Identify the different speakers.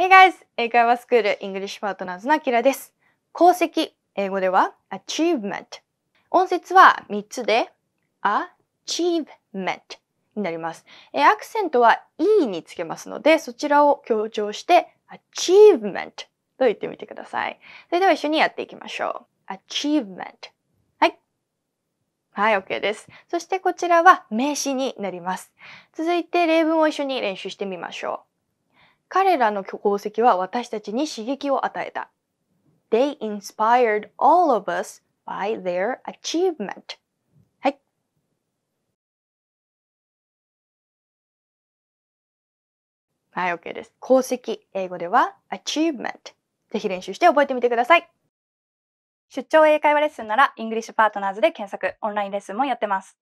Speaker 1: Hey guys! 英会話スクール English
Speaker 2: Partners のあきらです。功績、英語では achievement。音節は3つで achievement になります。えアクセントは e につけますので、そちらを強調して achievement と言ってみてください。それでは一緒にやっていきましょう。achievement。はい、OK です。そしてこちらは名詞になります。続いて例文を一緒に練習してみましょう。彼らの功績は私たちに刺激を与えた。They inspired all of us by their achievement.
Speaker 3: はい。
Speaker 4: はい、OK です。功績、英語では achievement。ぜひ練習して覚えてみてください。出張英会話レッスンなら、イングリッシュパートナーズで検
Speaker 5: 索、オンラインレッスンもやってます。